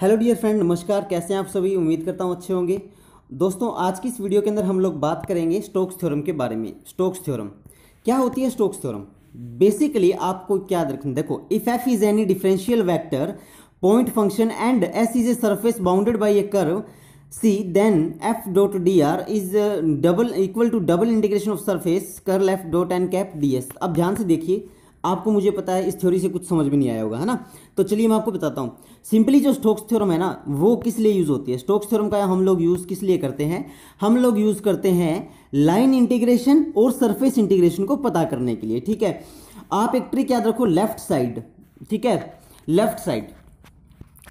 hello dear friend नमस्कार कैसे हैं आप सभी उम्मीद करता हूँ अच्छे होंगे दोस्तों आज की इस वीडियो के अंदर हम लोग बात करेंगे स्टोक्स थ्योरम के बारे में स्टोक्स थ्योरम क्या होती है स्टोक्स थ्योरम बेसिकली आपको क्या रखना देखो if F is any differential vector point function and S is a surface bounded by a curve C then F dot D R is double equal to double integration of surface curl F dot and cap D S अब ध्यान से देखिए आपको मुझे पता है इस theory से कुछ समझ में नहीं आया होगा है ना तो चलिए मैं आपको बताता हूँ सिंपली जो स्टोक्स थ्योरम है ना वो किस लिए यूज़ होती है स्टोक्स थ्योरम का हम लोग यूज़ किस लिए करते हैं हम लोग यूज़ करते हैं लाइन इंटीग्रेशन और सरफेस इंटीग्रेशन को पता करने के लिए ठीक है आप एक ट्रिक याद रखो लेफ्ट साइड ठीक है लेफ्ट साइड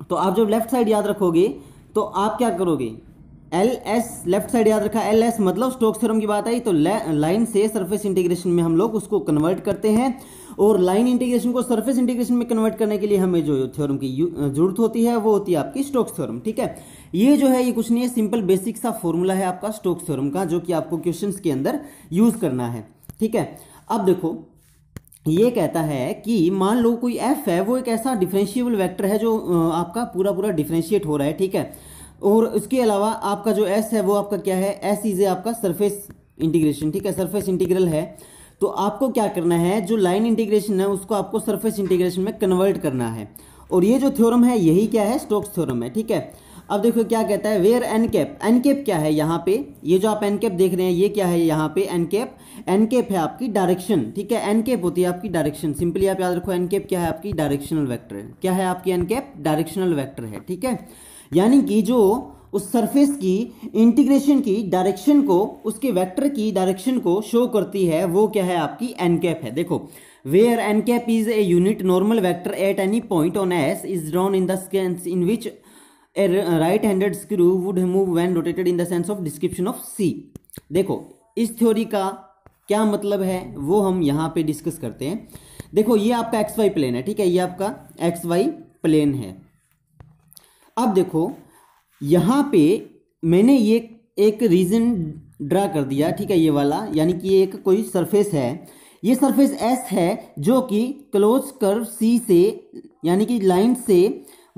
तो आप जब लेफ्ट साइड याद रखोगे तो आप क्या करोगे एल एस लेफ्ट साइड याद रखा एल एस मतलब स्टोक्स थ्योरम की बात आई तो लाइन से सरफेस इंटीग्रेशन में हम लोग उसको कन्वर्ट करते हैं और लाइन इंटीग्रेशन को सरफेस इंटीग्रेशन में कन्वर्ट करने के लिए हमें जो थ्योरम की जरूरत होती है वो होती है आपकी स्टोक्स थ्योरम ठीक है ये जो है ये कुछ नहीं है सिंपल बेसिक सा फॉर्मूला है आपका स्टोक्स थ्योरम का जो कि आपको क्वेश्चन के अंदर यूज करना है ठीक है अब देखो ये कहता है कि मान लो कोई एफ है वो एक ऐसा डिफ्रेंशियबल वैक्टर है जो आपका पूरा पूरा डिफ्रेंशिएट हो रहा है ठीक है और उसके अलावा आपका जो एस है वो आपका क्या है एस इज आपका सरफेस इंटीग्रेशन ठीक है सरफेस इंटीग्रल है तो आपको क्या करना है जो लाइन इंटीग्रेशन है उसको आपको सरफेस इंटीग्रेशन में कन्वर्ट करना है और ये जो थ्योरम है यही क्या है स्टोक्स थ्योरम है ठीक है अब देखो क्या कहता है where N cap N cap क्या है यहाँ पे ये जो आप एन कैप देख रहे हैं ये क्या है यहाँ पे एन कैप एन कैप है आपकी डायरेक्शन ठीक है एन कैप होती है आपकी डायरेक्शन सिंपली आप याद रखो एन कैप क्या है आपकी डायरेक्शनल वैक्टर क्या है आपकी एन कैप डायरेक्शनल वैक्टर है ठीक है यानी कि जो उस सरफेस की इंटीग्रेशन की डायरेक्शन को उसके वेक्टर की डायरेक्शन को शो करती है वो क्या है आपकी एन कैप है देखो where N cap is a unit normal vector at any point on S is drawn in the in which a right handed screw would move when rotated in the sense of description of C देखो इस theory का क्या मतलब है वो हम यहाँ पे डिस्कस करते हैं देखो ये आपका एक्स वाई प्लेन है ठीक है ये आपका एक्स वाई प्लेन है अब देखो यहाँ पे मैंने ये एक रीजन ड्रा कर दिया ठीक है ये वाला यानी कि एक कोई सरफेस है ये सरफेस एस है जो कि क्लोज कर्व सी से यानी कि लाइन से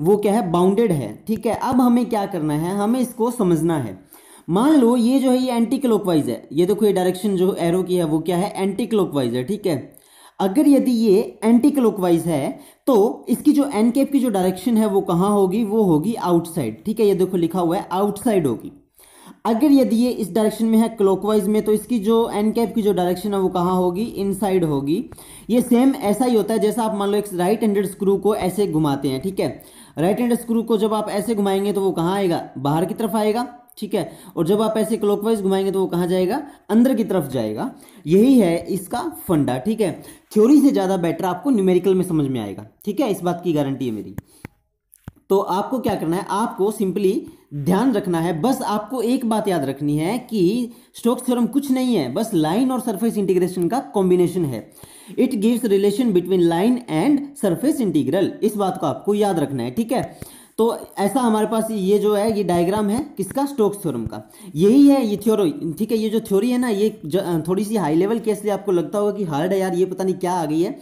वो क्या है बाउंडेड है ठीक है अब हमें क्या करना है हमें इसको समझना है मान लो ये जो है ये एंटी क्लॉकवाइज है ये देखो ये डायरेक्शन जो एरो की है वो क्या है एंटी क्लॉकवाइज है ठीक है अगर यदि ये एंटी क्लॉकवाइज है तो इसकी जो एन कैप की जो डायरेक्शन है वो कहाँ होगी वो होगी आउटसाइड ठीक है ये देखो लिखा हुआ है आउटसाइड होगी अगर यदि ये इस डायरेक्शन में है क्लॉकवाइज में तो इसकी जो एन कैप की जो डायरेक्शन है वो कहाँ होगी इनसाइड होगी ये सेम ऐसा ही होता है जैसा आप मान लो एक राइट हैंडेड स्क्रू को ऐसे घुमाते हैं ठीक है राइट हैंड स्क्रू को जब आप ऐसे घुमाएंगे तो वो कहाँ आएगा बाहर की तरफ आएगा ठीक है और जब आप ऐसे क्लॉकवाइज घुमाएंगे तो वो कहाँ जाएगा अंदर की तरफ जाएगा यही है इसका फंडा ठीक है थ्योरी से ज़्यादा बेटर आपको न्यूमेरिकल में समझ में आएगा ठीक है इस बात की गारंटी है मेरी तो आपको क्या करना है आपको सिंपली ध्यान रखना है बस आपको एक बात याद रखनी है कि स्टोक्स थ्योरम कुछ नहीं है बस लाइन और सरफेस इंटीग्रेशन का कॉम्बिनेशन है it gives relation between line and surface integral इस बात को आपको याद रखना है ठीक है तो ऐसा हमारे पास ये जो है ये डायग्राम है किसका स्टोक्स थ्योरम का यही है ये थ्योरी ठीक है ये जो थ्योरी है ना ये थोड़ी सी हाई लेवल के लिए आपको लगता होगा कि हार्ड है यार ये पता नहीं क्या आ गई है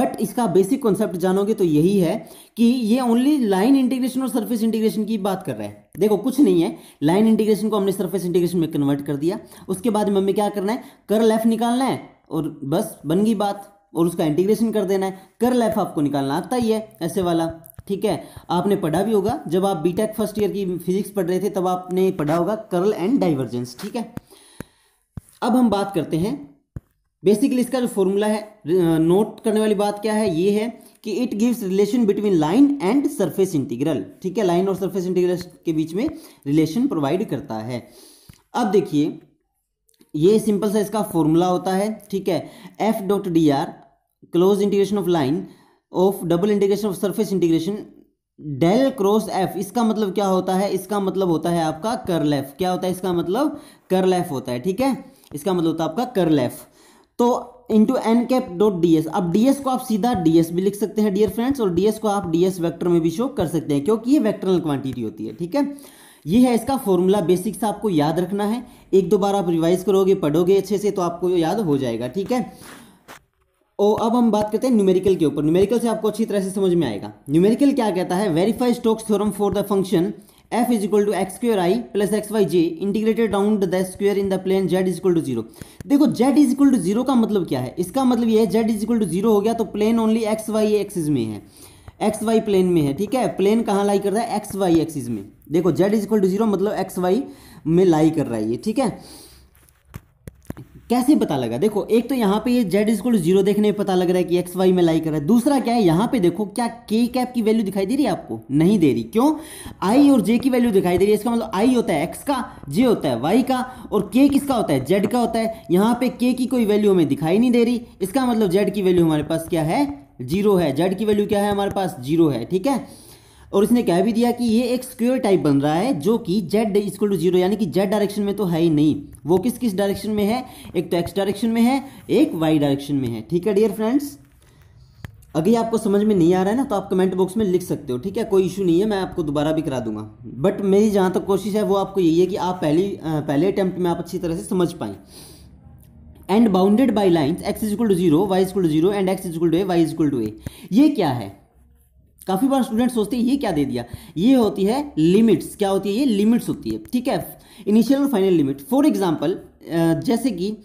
बट इसका बेसिक कॉन्सेप्ट जानोगे तो यही है कि ये ओनली लाइन इंटीग्रेशन और सरफेस इंटीग्रेशन की बात कर रहा है देखो कुछ नहीं है लाइन इंटीग्रेशन को हमने सरफेस इंटीग्रेशन में कन्वर्ट कर दिया उसके बाद में हमें क्या करना है कर लेफ निकालना है और बस बन गई बात और उसका इंटीग्रेशन कर देना है कर लेफ आपको निकालना आता ही है ऐसे वाला ठीक है आपने पढ़ा भी होगा जब आप बीटेक फर्स्ट ईयर की फिजिक्स पढ़ रहे थे तब आपने पढ़ा होगा कर्ल एंड डाइवर्जेंस ठीक है अब हम बात करते हैं बेसिकली इसका जो फॉर्मूला है नोट करने वाली बात क्या है ये है कि it gives relation between line and surface integral ठीक है लाइन और सरफेस इंटीग्रल के बीच में रिलेशन प्रोवाइड करता है अब देखिए ये सिंपल सा इसका फॉर्मूला होता है ठीक है F dot D r close integration of line of double integration of surface integration del cross F इसका मतलब क्या होता है इसका मतलब होता है आपका कर्ल एफ क्या होता है इसका मतलब कर्ल एफ होता है ठीक है इसका मतलब होता है आपका कर्ल एफ तो into n cap dot d S अब डीएस को आप सीधा डीएस भी लिख सकते हैं डियर फ्रेंड्स और डीएस को आप डीएस वेक्टर वैक्टर में भी शो कर सकते हैं क्योंकि ये वैक्टरल क्वांटिटी होती है ठीक है ये है इसका फॉर्मूला बेसिक्स आपको याद रखना है एक दो बार आप रिवाइज करोगे पढ़ोगे अच्छे से तो आपको याद हो जाएगा ठीक है और अब हम बात करते हैं न्यूमेरिकल के ऊपर न्यूमेरिकल से आपको अच्छी तरह से समझ में आएगा न्यूमेरिकल क्या कहता है verify Stokes theorem for the function F is equal to x square i plus x y j integrated round the square in the plane z is equal to zero देखो z is equal to zero का मतलब क्या है इसका मतलब यह है z is equal to zero हो गया तो plane only x y axis में है एक्स वाई प्लेन में है ठीक है प्लेन कहाँ लाई कर रहा है एक्स वाई एक्सिस में देखो z is equal to zero मतलब एक्स वाई में लाई कर रहा है ये ठीक है कैसे पता लगा देखो एक तो यहाँ पे ये जेड इज जीरो देखने में पता लग रहा है कि एक्स वाई में लाई कर रहा है दूसरा क्या है यहाँ पे देखो क्या के कैप की वैल्यू दिखाई दे रही है आपको नहीं दे रही क्यों आई और जे की वैल्यू दिखाई दे रही है इसका मतलब आई होता है एक्स का जे होता है वाई का और के किसका होता है जेड का होता है यहाँ पे के की कोई वैल्यू हमें दिखाई नहीं दे रही इसका मतलब जेड की वैल्यू हमारे पास क्या है जीरो है जेड की वैल्यू क्या है हमारे पास जीरो है ठीक है और इसने कह भी दिया कि ये एक स्क्वेयर टाइप बन रहा है जो कि जेड इक्वल टू जीरो यानी कि जेड डायरेक्शन में तो है ही नहीं वो किस किस डायरेक्शन में है एक तो एक्स डायरेक्शन में है एक वाई डायरेक्शन में है ठीक है डियर फ्रेंड्स अगर आपको समझ में नहीं आ रहा है ना तो आप कमेंट बॉक्स में लिख सकते हो ठीक है कोई इशू नहीं है मैं आपको दोबारा भी करा दूंगा बट मेरी जहाँ तक कोशिश है वो आपको यही है कि आप पहली पहले अटैम्प्ट में आप अच्छी तरह से समझ पाए and bounded by lines x is equal to zero y is equal to zero and x is equal to a y is equal to a ये क्या है काफ़ी बार स्टूडेंट सोचते हैं ये क्या दे दिया ये होती है लिमिट्स क्या होती है ये लिमिट्स होती है ठीक है इनिशियल और फाइनल लिमिट फॉर एग्जाम्पल जैसे कि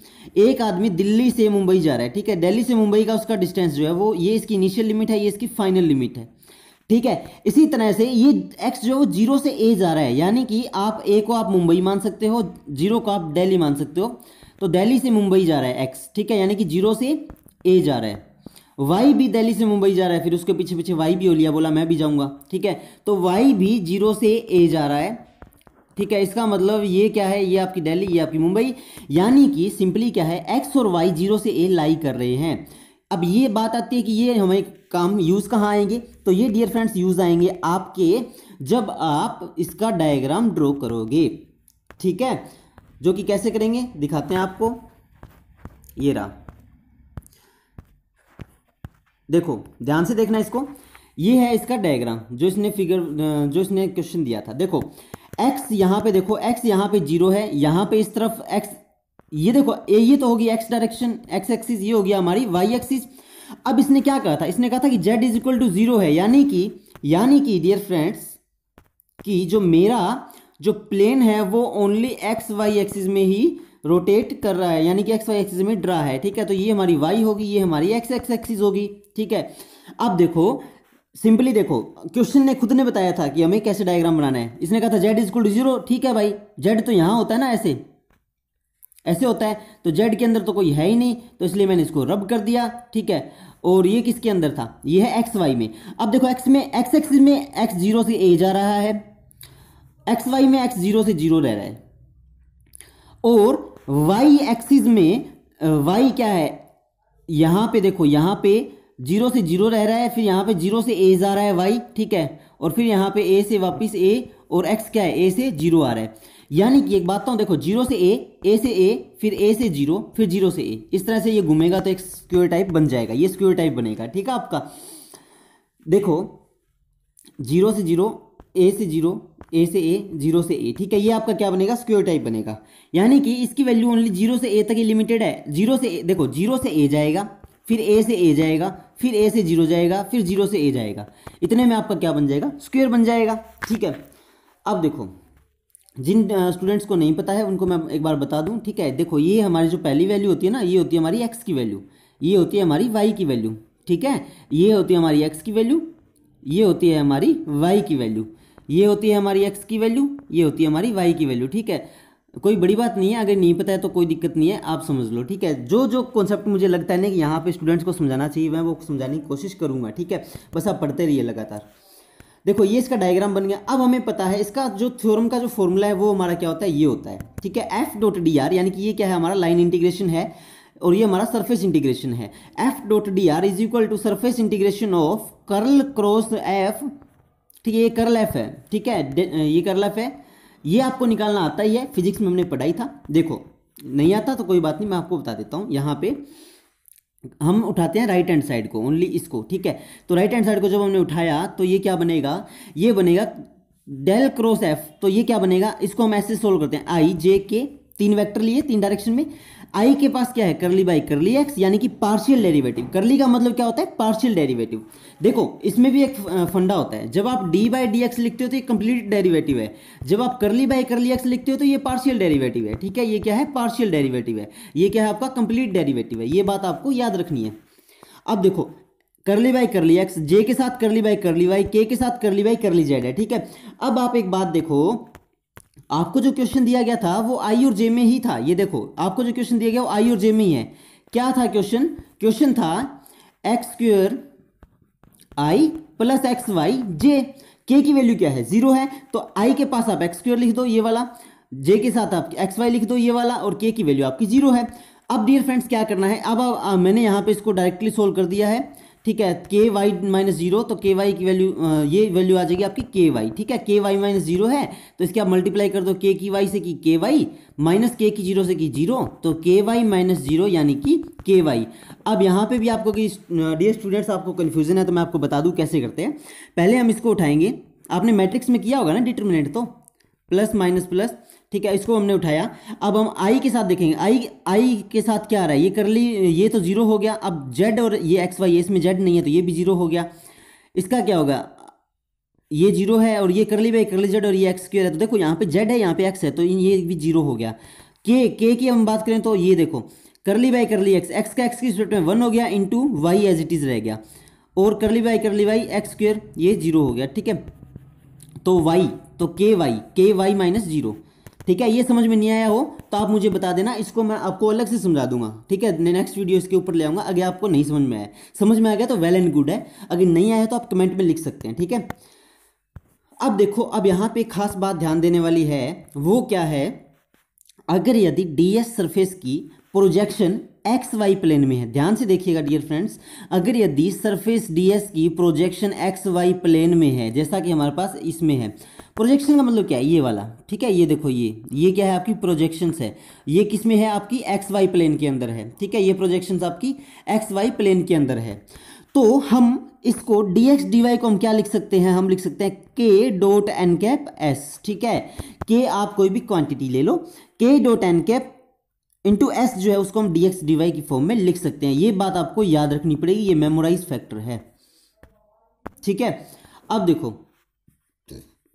एक आदमी दिल्ली से मुंबई जा रहा है ठीक है दिल्ली से मुंबई का उसका डिस्टेंस जो है वो ये इसकी इनिशियल लिमिट है ये इसकी फाइनल लिमिट है ठीक है इसी तरह से ये एक्स जो है जीरो से ए जा रहा है यानी कि आप ए को आप मुंबई मान सकते हो जीरो को आप दिल्ली मान सकते हो तो दिल्ली से मुंबई जा रहा है एक्स ठीक है यानी कि जीरो से ए जा रहा है वाई भी दिल्ली से मुंबई जा रहा है फिर उसके पीछे पीछे वाई भी हो लिया बोला मैं भी जाऊंगा ठीक है तो वाई भी जीरो से ए जा रहा है ठीक है इसका मतलब ये क्या है ये आपकी दिल्ली ये आपकी मुंबई यानी कि सिंपली क्या है एक्स और वाई जीरो से ए लाई कर रहे हैं अब ये बात आती है कि ये हमें काम यूज़ कहाँ आएंगे तो ये डियर फ्रेंड्स यूज़ आएंगे आपके जब आप इसका डायग्राम ड्रॉ करोगे ठीक है जो कि कैसे करेंगे दिखाते हैं आपको ये रहा देखो ध्यान से देखना इसको ये है इसका डायग्राम जो इसने फिगर जो इसने क्वेश्चन दिया था देखो एक्स यहाँ पे देखो एक्स यहाँ पे जीरो है यहाँ पे इस तरफ एक्स ये देखो ए ये तो होगी एक्स डायरेक्शन एक्स एक्सिस ये हो गया हमारी वाई एक्सिस अब इसने क्या कहा था इसने कहा था कि z is equal to zero है यानी कि यानी कि डियर फ्रेंड्स कि जो मेरा जो प्लेन है वो ओनली एक्स वाई एक्सिस में ही रोटेट कर रहा है यानी कि एक्स वाई एक्सिस में ड्रा है ठीक है तो ये हमारी वाई होगी ये हमारी एक्स एक्स एक्सिस होगी ठीक है अब देखो सिंपली देखो क्वेश्चन ने खुद ने बताया था कि हमें कैसे डायग्राम बनाना है इसने कहा था जेड इज टू जीरो ठीक है भाई जेड तो यहाँ होता है ना ऐसे ऐसे होता है तो जेड के अंदर तो कोई है ही नहीं तो इसलिए मैंने इसको रब कर दिया ठीक है और ये किसके अंदर था ये है एक्स वाई में अब देखो एक्स में एक्स एक्सिस में एक्स जीरो से ए जा रहा है एक्स वाई में एक्स जीरो से जीरो रह रहा है और वाई एक्सिस में वाई क्या है यहां पे देखो यहां पे जीरो से जीरो रह रहा है फिर यहां पे जीरो से ए जा रहा है वाई ठीक है और फिर यहां पे ए से वापस ए और एक्स क्या है ए से जीरो आ रहा है यानी कि एक बात तो देखो जीरो से ए ए से ए फिर ए से जीरो फिर जीरो से ए इस तरह से ये घूमेगा तो एक स्क्योर टाइप बन जाएगा ये स्क्योर टाइप बनेगा ठीक है आपका देखो जीरो से जीरो ए से जीरो ए से ए जीरो से ए ठीक है ये आपका क्या बनेगा स्क्योर टाइप बनेगा यानी कि इसकी वैल्यू ओनली जीरो से ए तक ही लिमिटेड है जीरो से ए देखो जीरो से ए जाएगा फिर ए से ए जाएगा फिर ए से जीरो जाएगा फिर जीरो से ए जाएगा इतने में आपका क्या बन जाएगा स्क्वेयर बन जाएगा ठीक है अब देखो जिन स्टूडेंट्स को नहीं पता है उनको मैं एक बार बता दूं ठीक है देखो ये हमारी जो पहली वैल्यू होती है ना ये होती है हमारी एक्स की वैल्यू ये होती है हमारी वाई की वैल्यू ठीक है ये होती है हमारी एक्स की वैल्यू ये होती है हमारी वाई की वैल्यू ये होती है हमारी एक्स की वैल्यू ये होती है हमारी वाई की वैल्यू ठीक है कोई बड़ी बात नहीं है अगर नहीं पता है तो कोई दिक्कत नहीं है आप समझ लो ठीक है जो जो कॉन्सेप्ट मुझे लगता है ना कि यहाँ पे स्टूडेंट्स को समझाना चाहिए मैं वो समझाने की कोशिश करूंगा ठीक है बस आप पढ़ते रहिए लगातार देखो ये इसका डायग्राम बन गया अब हमें पता है इसका जो थ्योरम का जो फॉर्मूला है वो हमारा क्या होता है ये होता है ठीक है एफ डॉट डी आर यानी कि ये क्या है हमारा लाइन इंटीग्रेशन है और ये हमारा सरफेस इंटीग्रेशन है F dot D R is equal to surface integration of curl cross F ठीक तो है ये कर्ल एफ है ठीक है ये कर्ल एफ है ये आपको निकालना आता ही है फिजिक्स में हमने पढ़ाई था देखो नहीं आता तो कोई बात नहीं मैं आपको बता देता हूँ यहाँ पे हम उठाते हैं राइट हैंड साइड को ओनली इसको ठीक है तो राइट हैंड साइड को जब हमने उठाया तो ये क्या बनेगा ये बनेगा डेल क्रॉस एफ तो ये क्या बनेगा इसको हम ऐसे सोल्व करते हैं आई जे के तीन वेक्टर लिए तीन डायरेक्शन में आई के पास क्या है करली बाई करली एक्स यानी कि पार्शियल डेरिवेटिव करली का मतलब क्या होता है पार्शियल डेरिवेटिव देखो इसमें भी एक फंडा होता है जब आप डी बाई डी एक्स लिखते हो तो ये कंप्लीट डेरिवेटिव है जब आप करली बाई करली एक्स लिखते हो तो ये पार्शियल डेरिवेटिव है ठीक है ये क्या है पार्शियल डेरिवेटिव है ये क्या है आपका कंप्लीट डेरिवेटिव है ये बात आपको याद रखनी है अब देखो करली बाई करली एक्स जे के साथ करली बाई करली वाई के के साथ करली बाई करली जेड है ठीक है अब आप एक बात देखो आपको जो क्वेश्चन दिया गया था वो आई और जे में ही था ये देखो आपको जो क्वेश्चन दिया गया वो आई और जे में ही है क्या था क्वेश्चन क्वेश्चन था x square i plus x y j के की वैल्यू क्या है जीरो है तो आई के पास आप एक्स स्क्र लिख दो ये वाला जे के साथ आप एक्स वाई लिख दो ये वाला और के की वैल्यू आपकी जीरो है अब डियर फ्रेंड्स क्या करना है अब आ, मैंने यहाँ पे इसको डायरेक्टली सोल्व कर दिया है ठीक है के वाई माइनस जीरो तो के वाई की वैल्यू ये वैल्यू आ जाएगी आपकी के वाई ठीक है के वाई माइनस जीरो है तो इसकी आप मल्टीप्लाई कर दो के की वाई से कि के वाई माइनस के की जीरो से कि जीरो तो के वाई माइनस जीरो यानी कि के वाई अब यहाँ पे भी आपको कि डियर स्टूडेंट्स आपको कन्फ्यूजन है तो मैं आपको बता दूँ कैसे करते हैं पहले हम इसको उठाएंगे आपने मैट्रिक्स में किया होगा ना डिटर्मिनेंट तो प्लस माइनस प्लस ठीक है इसको हमने उठाया अब हम आई के साथ देखेंगे आई आई के साथ क्या आ रहा है ये कर ली ये तो जीरो हो गया अब जेड और ये एक्स वाई इसमें जेड नहीं है तो ये भी जीरो हो गया इसका क्या होगा ये जीरो है और ये कर ली भाई कर ली जेड और ये एक्स स्क्र है तो देखो यहाँ पे जेड है यहाँ पे एक्स है तो ये भी जीरो हो गया के के की हम बात करें तो ये देखो कर ली बाई कर ली एक्स एक्स का एक्स की स्टेट में वन हो गया into y as it is रह गया और कर ली बाई कर ली वाई एक्स स्क्र ये जीरो हो गया ठीक है तो वाई तो के वाई के वाई माइनस जीरो ठीक है ये समझ में नहीं आया हो तो आप मुझे बता देना इसको मैं आपको अलग से समझा दूंगा ठीक है नेक्स्ट वीडियो इसके ऊपर ले आऊंगा अगर आपको नहीं समझ में आया समझ में आ गया तो वेल एंड गुड है अगर नहीं आया तो आप कमेंट में लिख सकते हैं ठीक है अब देखो अब यहाँ पे खास बात ध्यान देने वाली है वो क्या है अगर यदि डी सरफेस की प्रोजेक्शन एक्स वाई प्लेन में है ध्यान से देखिएगा डियर फ्रेंड्स अगर यदि सरफेस डी की प्रोजेक्शन एक्स वाई प्लेन में है जैसा कि हमारे पास इसमें है प्रोजेक्शन का मतलब क्या है ये वाला ठीक है ये देखो ये ये क्या है आपकी प्रोजेक्शंस है ये किस में है आपकी एक्स वाई प्लेन के अंदर है ठीक है ये प्रोजेक्शंस आपकी एक्स वाई प्लेन के अंदर है तो हम इसको डी एक्स डी वाई को हम क्या लिख सकते हैं हम लिख सकते हैं के डॉट एन कैप एस ठीक है के आप कोई भी क्वांटिटी ले लो k dot n cap into S जो है उसको हम डी एक्स डी वाई की फॉर्म में लिख सकते हैं ये बात आपको याद रखनी पड़ेगी ये मेमोराइज फैक्टर है ठीक है अब देखो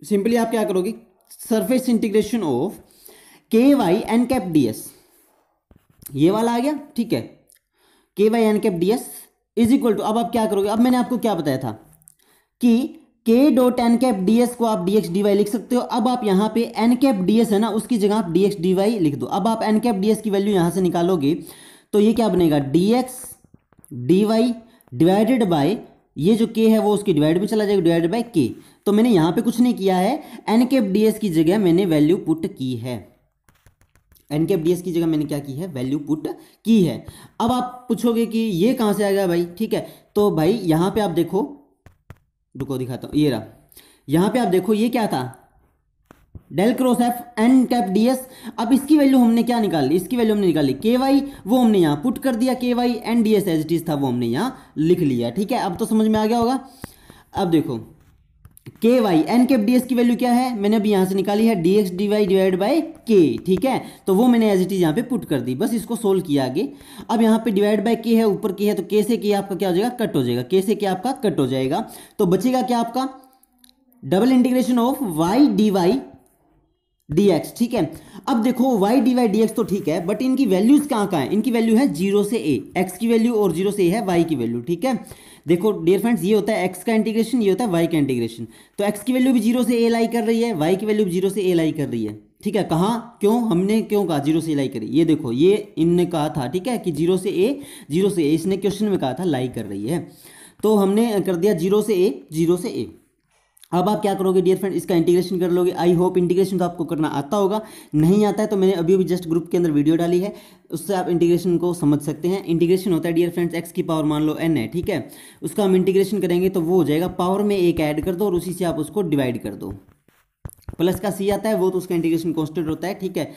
सिंपली आप क्या करोगे surface integration of k y n cap D S ये वाला आ गया ठीक है k y n cap D S is equal to अब आप क्या करोगे अब मैंने आपको क्या बताया था कि k dot n cap D S को आप डी एक्स डी वाई लिख सकते हो अब आप यहाँ पे एन कैप डी एस है ना उसकी जगह आप डी एक्स डी वाई लिख दो अब आप एन कैप डी एस की वैल्यू यहां से निकालोगे तो ये क्या बनेगा d x d y divided by ये जो के है वो उसकी डिवाइड में चला जाएगा डिवाइड बाई के तो मैंने यहाँ पे कुछ नहीं किया है एन केप डी एस की जगह मैंने वैल्यू पुट की है एन केप डी एस की जगह मैंने क्या की है वैल्यू पुट की है अब आप पूछोगे कि ये कहाँ से आएगा भाई ठीक है तो भाई यहाँ पे आप देखो रुको दिखाता हूँ ये रहा यहाँ पे आप देखो ये क्या था del cross F n cap D S अब इसकी वैल्यू हमने क्या निकाली इसकी वैल्यू हमने निकाली के वाई वो हमने यहाँ पुट कर दिया k y n d S h d था वो हमने यहाँ लिख लिया ठीक है अब तो समझ में आ गया होगा अब देखो k y n cap D S की वैल्यू क्या है मैंने अभी यहाँ से निकाली है d x d y divide by k ठीक है तो वो मैंने एज इट इज यहाँ पे पुट कर दी बस इसको सोल्व किया आगे अब यहाँ पे डिवाइड बाई के है ऊपर के है तो के से के आपका क्या हो जाएगा कट हो जाएगा के से के आपका कट हो जाएगा तो बचेगा क्या आपका double integration of y d y dx ठीक है अब देखो y dy dx तो ठीक है बट इनकी वैल्यूज कहाँ कहाँ है इनकी वैल्यू है जीरो से ए x की वैल्यू और जीरो से ए है y की वैल्यू ठीक है देखो डियर फ्रेंड्स ये होता है x का इंटीग्रेशन ये होता है y का इंटीग्रेशन तो x की वैल्यू भी जीरो से ए लाई कर रही है y की वैल्यू भी जीरो से ए लाई कर रही है ठीक है कहाँ क्यों हमने क्यों कहा जीरो से लाई करी ये देखो ये इनने कहा था ठीक है कि जीरो से ए जीरो से ए इसने क्वेश्चन में कहा था लाई कर रही है तो हमने कर दिया जीरो से ए जीरो से ए अब आप क्या करोगे डियर फ्रेंड इसका इंटीग्रेशन कर लोगे आई होप इंटीग्रेशन तो आपको करना आता होगा नहीं आता है तो मैंने अभी अभी जस्ट ग्रुप के अंदर वीडियो डाली है उससे आप इंटीग्रेशन को समझ सकते हैं इंटीग्रेशन होता है डियर फ्रेंड्स एक्स की पावर मान लो एन है ठीक है उसका हम इंटीग्रेशन करेंगे तो वो हो जाएगा पावर में एक ऐड कर दो और उसी से आप उसको डिवाइड कर दो प्लस का सी आता है वो तो उसका इंटीग्रेशन कॉन्स्टेंट होता है ठीक है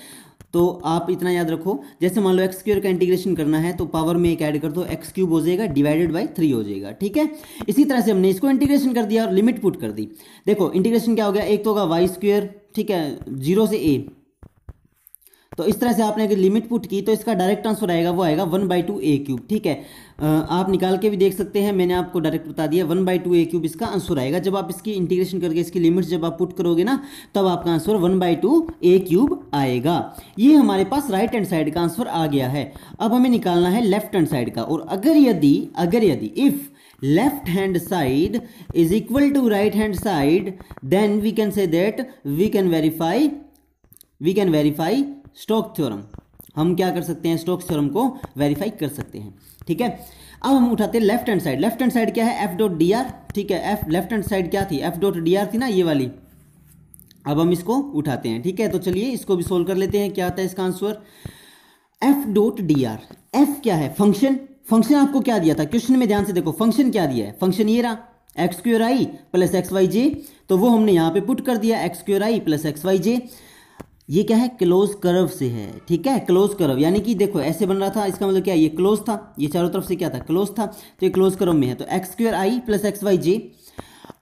तो आप इतना याद रखो जैसे मान लो एक्स स्क्र का इंटीग्रेशन करना है तो पावर में एक ऐड कर दो एक्स क्यूब हो जाएगा डिवाइडेड बाई थ्री हो जाएगा ठीक है इसी तरह से हमने इसको इंटीग्रेशन कर दिया और लिमिट पुट कर दी देखो इंटीग्रेशन क्या हो गया एक तो होगा वाई स्क्वेयर ठीक है जीरो से ए तो इस तरह से आपने अगर लिमिट पुट की तो इसका डायरेक्ट आंसर आएगा वो आएगा one by two a cube ठीक है आप निकाल के भी देख सकते हैं मैंने आपको डायरेक्ट बता दिया one by two a cube इसका आंसर आएगा जब आप इसकी इंटीग्रेशन करके इसकी लिमिट जब आप पुट करोगे ना तब आपका answer one by two a cube आएगा ये हमारे पास राइट हैंड साइड का आंसर आ गया है अब हमें निकालना है लेफ्ट हैंड साइड का और अगर यदि अगर यदि if left hand side is equal to right hand side then we can say that we can verify we can verify Stoke theorem हम क्या कर सकते हैं स्टोक्स थ्योरम को वेरीफाई कर सकते हैं ठीक है अब हम उठाते हैं left hand side left hand side क्या है एफ डॉट डी आर ठीक है एफ लेफ्ट हैंड साइड क्या थी एफ डॉट डी आर थी ना ये वाली अब हम इसको उठाते हैं ठीक है तो चलिए इसको भी सोल्व कर लेते हैं क्या आता है इसका answer F dot D r F क्या है फंक्शन फंक्शन आपको क्या दिया था क्वेश्चन में ध्यान से देखो फंक्शन क्या दिया है फंक्शन ये रहा x square i plus x y j तो वो हमने यहाँ पे पुट कर दिया x square i plus x y j ये क्या है क्लोज कर्व से है ठीक है क्लोज कर्व यानी कि देखो ऐसे बन रहा था इसका मतलब क्या ये क्लोज था ये चारों तरफ से क्या था क्लोज था तो ये क्लोज कर्व में है तो x square i plus x y j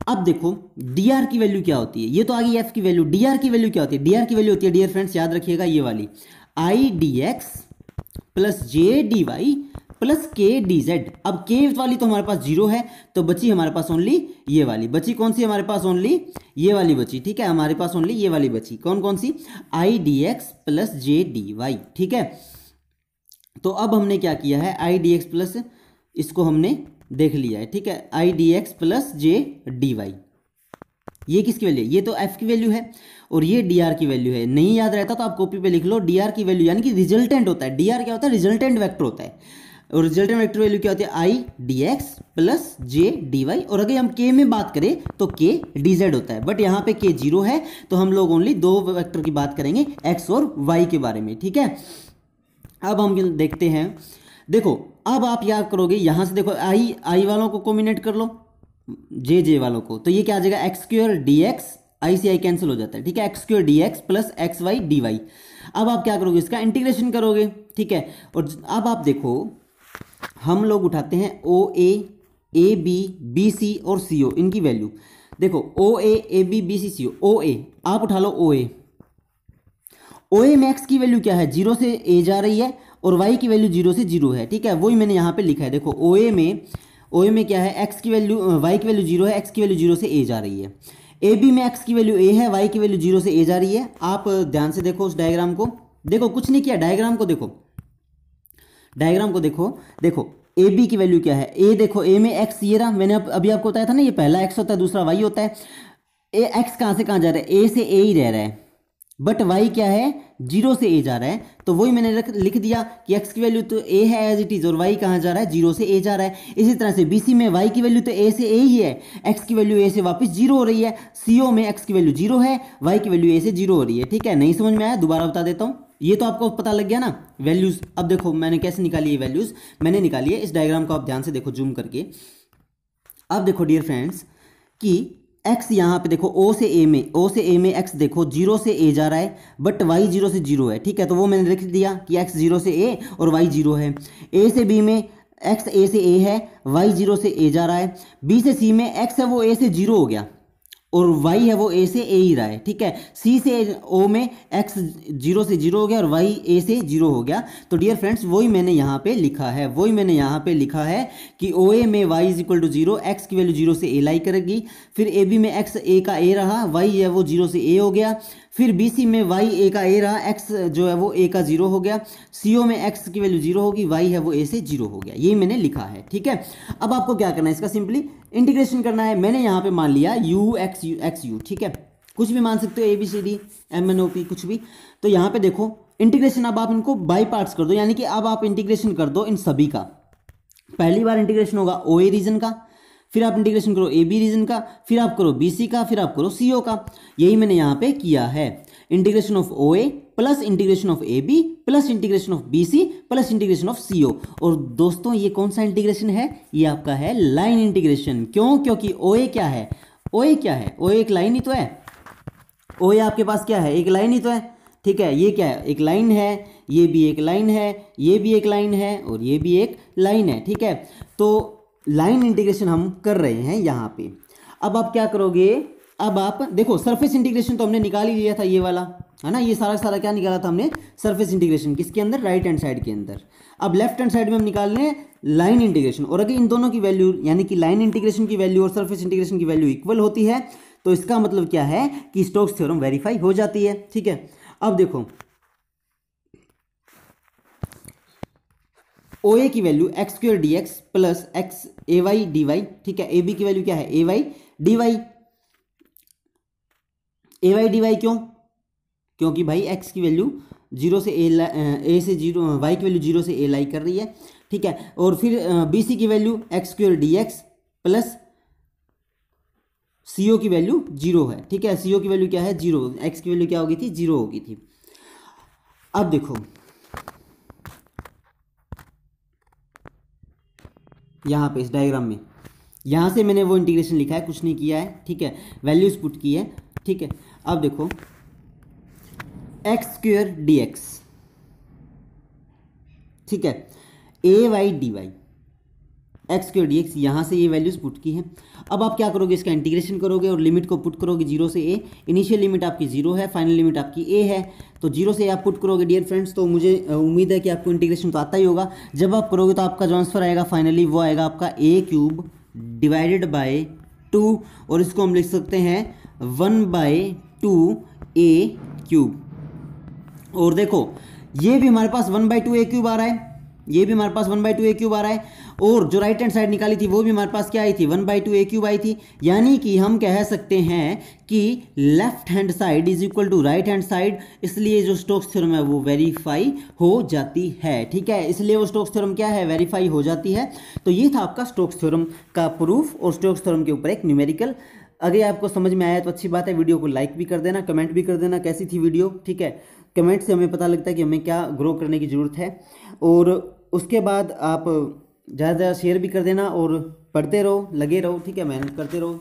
अब देखो डी आर की वैल्यू क्या होती है ये तो आ गई एफ की वैल्यू डी आर की वैल्यू क्या होती है डी आर की वैल्यू होती है डियर फ्रेंड्स याद रखिएगा ये वाली i d x plus j d y plus k d z अब के वाली तो हमारे पास जीरो है तो बची हमारे पास ओनली ये वाली बची कौन सी हमारे पास ओनली ये वाली बची ठीक है हमारे पास ओनली ये वाली बची कौन कौन सी i d x plus j d y ठीक है तो अब हमने क्या किया है आई डी एक्स प्लस इसको हमने देख लिया है ठीक है i d x plus j d y ये किसकी वैल्यू है ये तो एफ की वैल्यू है और ये डी आर की वैल्यू है नहीं याद रहता तो आप कॉपी पे लिख लो डी आर की वैल्यू यानी कि रिजल्टेंट होता है डी आर क्या होता है रिजल्टेंट वैक्टर होता है और रिजल्टेंट वेक्टर वैल्यू क्या होती है i d x plus j d y और अगर हम के में बात करें तो के डी जेड होता है बट यहाँ पे के जीरो है तो हम लोग ओनली दो वेक्टर की बात करेंगे एक्स और वाई के बारे में ठीक है अब हम देखते हैं देखो अब आप क्या करोगे यहाँ से देखो आई आई वालों को कॉम्बिनेट कर लो जे जे वालों को तो ये क्या आ जाएगा x square d x i c i cancel हो जाता है ठीक है x square d x plus x y d y अब आप क्या करोगे इसका इंटीग्रेशन करोगे ठीक है और अब आप देखो हम लोग उठाते हैं ओ ए ए बी बी सी और सी ओ इनकी वैल्यू देखो O A A B B C सी ओ ओ ए आप उठा लो ओ ए ओ ए मैक्स की वैल्यू क्या है जीरो से ए जा रही है और वाई की वैल्यू जीरो से जीरो है ठीक है वही मैंने यहाँ पे लिखा है देखो ओ ए में ओ ए में क्या है एक्स की वैल्यू वाई की वैल्यू जीरो है एक्स की वैल्यू जीरो से ए जा रही है ए बी में एक्स की वैल्यू ए है वाई की वैल्यू जीरो से ए जा रही है आप ध्यान से देखो उस डायग्राम को देखो कुछ नहीं किया डायग्राम को देखो डायग्राम को देखो देखो ए बी की वैल्यू क्या है ए देखो ए में एक्स ये रहा मैंने अब अभी आपको बताया था ना ये पहला एक्स होता है दूसरा वाई होता है ए एक्स कहाँ से कहाँ जा रहा है ए से ए ही रह रहा है बट वाई क्या है जीरो से ए जा रहा है तो वही मैंने रख लिख दिया कि एक्स की वैल्यू तो ए है एज इट इज़ और वाई कहाँ जा रहा है जीरो से ए जा रहा है इसी तरह से बीसी में वाई की वैल्यू तो ए से ए ही है एक्स की वैल्यू ए से वापस जीरो हो रही है सीओ में एक्स की वैल्यू जीरो है वाई की वैल्यू ए से जीरो हो रही है ठीक है नहीं समझ में आया दोबारा बता देता हूँ ये तो आपको पता लग गया ना वैल्यूज़ अब देखो मैंने कैसे निकाली ये वैल्यूज़ मैंने निकाली है इस डायग्राम को आप ध्यान से देखो जूम करके अब देखो डियर फ्रेंड्स कि एक्स यहाँ पे देखो ओ से ए में ओ से ए में एक्स देखो जीरो से ए जा रहा है बट वाई जीरो से जीरो है ठीक है तो वो मैंने लिख दिया कि एक्स जीरो से ए और वाई जीरो है ए से बी में एक्स ए से ए है वाई जीरो से ए जा रहा है बी से सी में एक्स है वो ए से जीरो हो गया और वाई है वो ए से ए ही रहा है ठीक है सी से ओ में एक्स जीरो से जीरो हो गया और वाई ए से जीरो हो गया तो डियर फ्रेंड्स वही मैंने यहाँ पे लिखा है वही मैंने यहाँ पे लिखा है कि ओ ए में y is equal to zero x की वैल्यू जीरो से ए लाई करेगी फिर ए बी में एक्स ए का ए रहा वाई है वो जीरो से ए हो गया फिर बी में वाई ए का ए रहा एक्स जो है वो ए का जीरो हो गया सी में एक्स की वैल्यू जीरो होगी वाई है वो ए से जीरो हो गया यही मैंने लिखा है ठीक है अब आपको क्या करना है इसका सिंपली इंटीग्रेशन करना है मैंने यहाँ पे मान लिया u x u x u ठीक है कुछ भी मान सकते हो A B C D M N O P कुछ भी तो यहाँ पे देखो इंटीग्रेशन अब आप इनको बाई पार्ट्स कर दो यानी कि अब आप इंटीग्रेशन कर दो इन सभी का पहली बार इंटीग्रेशन होगा ओ ए रीजन का फिर आप इंटीग्रेशन करो ए बी रीजन का फिर आप करो बी सी का फिर आप करो सी ओ का यही मैंने यहाँ पे किया है integration of O A plus integration of A B plus integration of B C plus integration of C O और दोस्तों ये कौन सा इंटीग्रेशन है ये आपका है लाइन इंटीग्रेशन क्यों क्योंकि ओ ए क्या है ओ ए क्या है ओ ए एक लाइन ही तो है ओ ए आपके पास क्या है एक लाइन ही तो है ठीक है ये क्या है एक लाइन है ये भी एक लाइन है ये भी एक लाइन है और ये भी एक लाइन है ठीक है तो लाइन इंटीग्रेशन हम कर रहे हैं यहाँ पे अब आप क्या करोगे अब आप देखो सरफेस इंटीग्रेशन तो हमने निकाल ही लिया था ये वाला है ना ये सारा सारा क्या निकाला था हमने सरफेस इंटीग्रेशन किसके अंदर राइट हैंड साइड के अंदर अब लेफ्ट हैंड साइड में हम निकाल लें लाइन इंटीग्रेशन और अगर इन दोनों की वैल्यू यानी कि लाइन इंटीग्रेशन की वैल्यू और सरफेस इंटीग्रेशन की वैल्यू इक्वल होती है तो इसका मतलब क्या है कि स्टोक्स थ्योरम वेरीफाई हो जाती है ठीक है अब देखो ओ ए की value x square d x plus x a y d y ठीक है ए बी की वैल्यू क्या है a y d y a y d y क्यों क्योंकि भाई एक्स की वैल्यू जीरो से ए ए से जीरो वाई की वैल्यू जीरो से ए लाई कर रही है ठीक है और फिर बी सी की value x square d x plus C O की वैल्यू जीरो है ठीक है सी ओ की वैल्यू क्या है जीरो एक्स की वैल्यू क्या होगी थी जीरो होगी थी अब देखो यहाँ पे इस डायग्राम में यहाँ से मैंने वो इंटीग्रेशन लिखा है कुछ नहीं किया है ठीक है वैल्यूज पुट की है ठीक है अब देखो एक्स स्क्र डी एक्स ठीक है a y d y x के डी एक्स यहाँ से ये वैल्यूज़ पुट की है अब आप क्या करोगे इसका इंटीग्रेशन करोगे और लिमिट को पुट करोगे जीरो से ए इनिशियल लिमिट आपकी जीरो है फाइनल लिमिट आपकी ए है तो जीरो से आप पुट करोगे डियर फ्रेंड्स तो मुझे उम्मीद है कि आपको इंटीग्रेशन तो आता ही होगा जब आप करोगे तो आपका जो आंसर आएगा फाइनली वो आएगा आपका a cube divided by two और इसको हम लिख सकते हैं one by two a cube और देखो ये भी हमारे पास one by two a cube आ रहा है ये भी हमारे पास one by two a cube आ रहा है और जो राइट हैंड साइड निकाली थी वो भी हमारे पास क्या आई थी one by two a cube आई थी यानी कि हम कह सकते हैं कि left hand side is equal to right hand side इसलिए जो स्टोक्स थ्योरम है वो वेरीफाई हो जाती है ठीक है इसलिए वो स्टोक्स थ्योरम क्या है वेरीफाई हो जाती है तो ये था आपका स्टोक्स थ्योरम का प्रूफ और स्टोक्स थ्योरम के ऊपर एक न्यूमेरिकल अगर आपको समझ में आया तो अच्छी बात है वीडियो को लाइक भी कर देना कमेंट भी कर देना कैसी थी वीडियो ठीक है कमेंट से हमें पता लगता है कि हमें क्या ग्रो करने की ज़रूरत है और उसके बाद आप ज़्यादा ज़्यादा शेयर भी कर देना और पढ़ते रहो लगे रहो ठीक है मेहनत करते रहो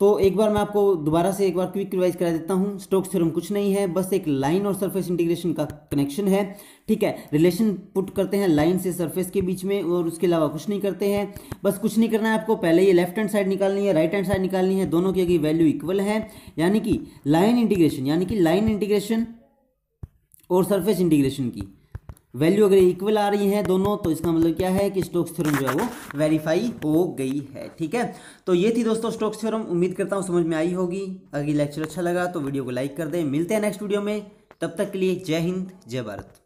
तो एक बार मैं आपको दोबारा से एक बार क्विक रिवाइज करा देता हूँ स्टोक्स थ्योरम कुछ नहीं है बस एक लाइन और सरफेस इंटीग्रेशन का कनेक्शन है ठीक है रिलेशन पुट करते हैं लाइन से सरफेस के बीच में और उसके अलावा कुछ नहीं करते हैं बस कुछ नहीं करना है आपको पहले ये लेफ्ट हैंड साइड निकालनी है राइट हैंड साइड निकालनी है दोनों की अगर वैल्यू इक्वल है यानी कि लाइन इंटीग्रेशन यानी कि लाइन इंटीग्रेशन और सरफेस इंटीग्रेशन की वैल्यू अगर इक्वल आ रही है दोनों तो इसका मतलब क्या है कि स्टोक्स थ्योरम जो है वो वेरीफाई हो गई है ठीक है तो ये थी दोस्तों स्टोक्स थ्योरम उम्मीद करता हूँ समझ में आई होगी अगर लेक्चर अच्छा लगा तो वीडियो को लाइक कर दें मिलते हैं नेक्स्ट वीडियो में तब तक के लिए जय हिंद जय भारत